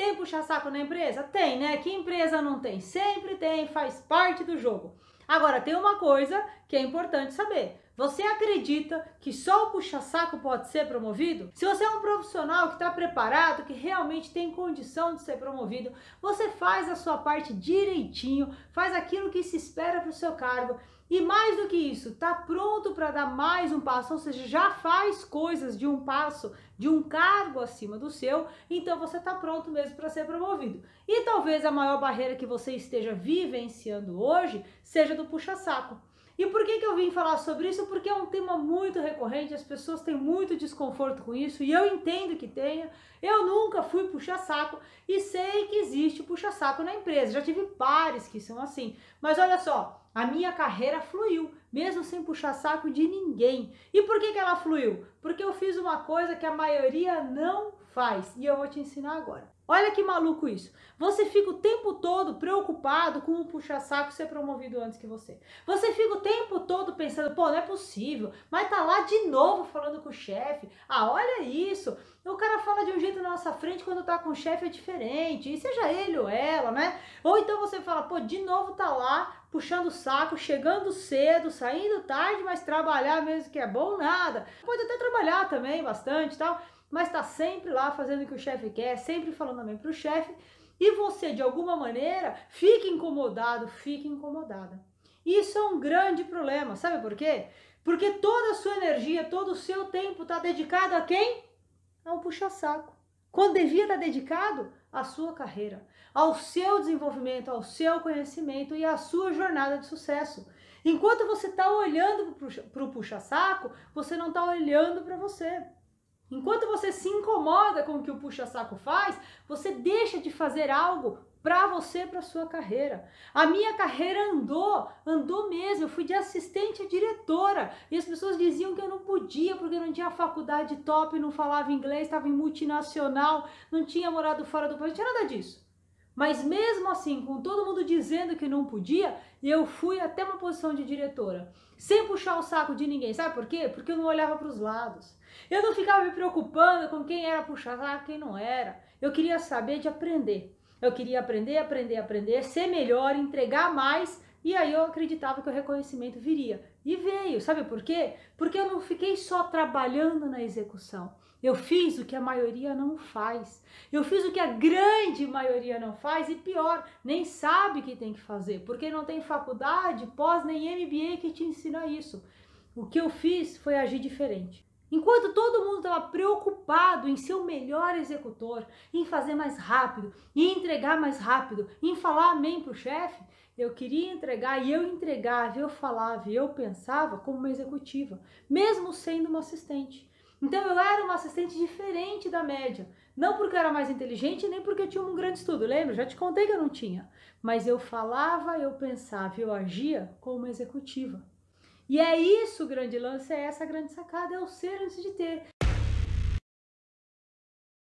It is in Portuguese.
Tem puxa-saco na empresa? Tem, né? Que empresa não tem? Sempre tem, faz parte do jogo. Agora, tem uma coisa que é importante saber. Você acredita que só o puxa-saco pode ser promovido? Se você é um profissional que está preparado, que realmente tem condição de ser promovido, você faz a sua parte direitinho, faz aquilo que se espera para o seu cargo. E mais do que isso, está pronto para dar mais um passo, ou seja, já faz coisas de um passo, de um cargo acima do seu, então você está pronto mesmo para ser promovido. E talvez a maior barreira que você esteja vivenciando hoje seja do puxa-saco. E por que, que eu vim falar sobre isso? Porque é um tema muito recorrente, as pessoas têm muito desconforto com isso e eu entendo que tenha. Eu nunca fui puxa-saco e sei que existe puxa-saco na empresa. Já tive pares que são assim. Mas olha só, a minha carreira fluiu, mesmo sem puxar saco de ninguém. E por que, que ela fluiu? Porque eu fiz uma coisa que a maioria não faz e eu vou te ensinar agora. Olha que maluco isso. Você fica o tempo todo preocupado com o puxa-saco ser promovido antes que você. Você fica o tempo todo pensando, pô, não é possível, mas tá lá de novo falando com o chefe. Ah, olha isso. O cara fala de um jeito na nossa frente quando tá com o chefe é diferente, e seja ele ou ela, né? Ou então você fala, pô, de novo tá lá puxando o saco, chegando cedo, saindo tarde, mas trabalhar mesmo que é bom, nada. Pode até trabalhar também bastante e tal, mas tá sempre lá fazendo o que o chefe quer, sempre falando também para o chefe, e você de alguma maneira fica incomodado, fica incomodada. Isso é um grande problema, sabe por quê? Porque toda a sua energia, todo o seu tempo está dedicado a quem? ao puxa-saco. Quando devia estar tá dedicado à sua carreira, ao seu desenvolvimento, ao seu conhecimento e à sua jornada de sucesso. Enquanto você está olhando para o puxa-saco, você não está olhando para você. Enquanto você se incomoda com o que o puxa-saco faz, você deixa de fazer algo para você, para sua carreira. A minha carreira andou, andou mesmo. Eu fui de assistente a diretora e as pessoas diziam que eu não podia porque não tinha faculdade top, não falava inglês, estava em multinacional, não tinha morado fora do país, não tinha nada disso. Mas mesmo assim, com todo mundo dizendo que não podia, eu fui até uma posição de diretora, sem puxar o saco de ninguém. Sabe por quê? Porque eu não olhava para os lados. Eu não ficava me preocupando com quem era puxar saco, quem não era. Eu queria saber de aprender. Eu queria aprender, aprender, aprender, ser melhor, entregar mais e aí eu acreditava que o reconhecimento viria. E veio, sabe por quê? Porque eu não fiquei só trabalhando na execução. Eu fiz o que a maioria não faz. Eu fiz o que a grande maioria não faz e pior, nem sabe que tem que fazer, porque não tem faculdade, pós nem MBA que te ensina isso. O que eu fiz foi agir diferente. Enquanto todo mundo estava preocupado em ser o melhor executor, em fazer mais rápido, em entregar mais rápido, em falar amém para o chefe, eu queria entregar e eu entregava, eu falava, eu pensava como uma executiva, mesmo sendo uma assistente. Então eu era uma assistente diferente da média, não porque eu era mais inteligente, nem porque eu tinha um grande estudo, lembra? Já te contei que eu não tinha, mas eu falava, eu pensava, eu agia como uma executiva. E é isso grande lance, é essa grande sacada, é o ser antes de ter.